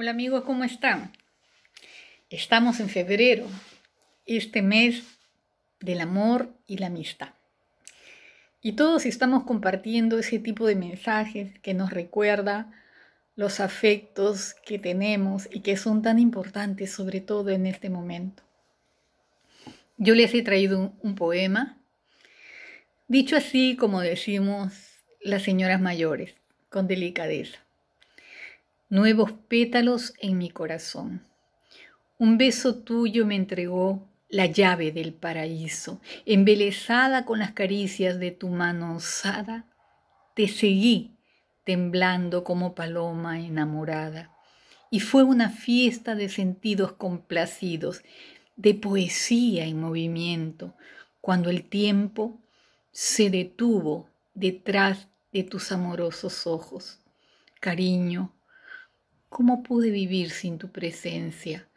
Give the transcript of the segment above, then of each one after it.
Hola amigos, ¿cómo están? Estamos en febrero, este mes del amor y la amistad. Y todos estamos compartiendo ese tipo de mensajes que nos recuerda los afectos que tenemos y que son tan importantes, sobre todo en este momento. Yo les he traído un, un poema, dicho así como decimos las señoras mayores, con delicadeza nuevos pétalos en mi corazón. Un beso tuyo me entregó la llave del paraíso, embelezada con las caricias de tu mano osada, te seguí temblando como paloma enamorada. Y fue una fiesta de sentidos complacidos, de poesía en movimiento, cuando el tiempo se detuvo detrás de tus amorosos ojos. Cariño, ¿Cómo pude vivir sin tu presencia?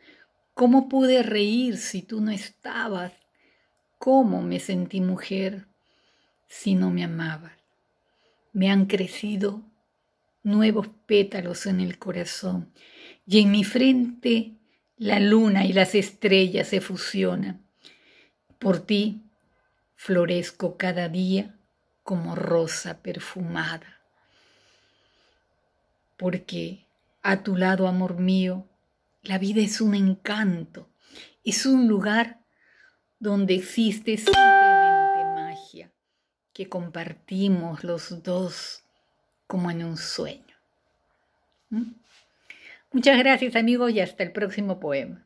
¿Cómo pude reír si tú no estabas? ¿Cómo me sentí mujer si no me amabas? Me han crecido nuevos pétalos en el corazón y en mi frente la luna y las estrellas se fusionan. Por ti florezco cada día como rosa perfumada, porque a tu lado, amor mío, la vida es un encanto, es un lugar donde existe simplemente magia que compartimos los dos como en un sueño. ¿Mm? Muchas gracias amigos y hasta el próximo poema.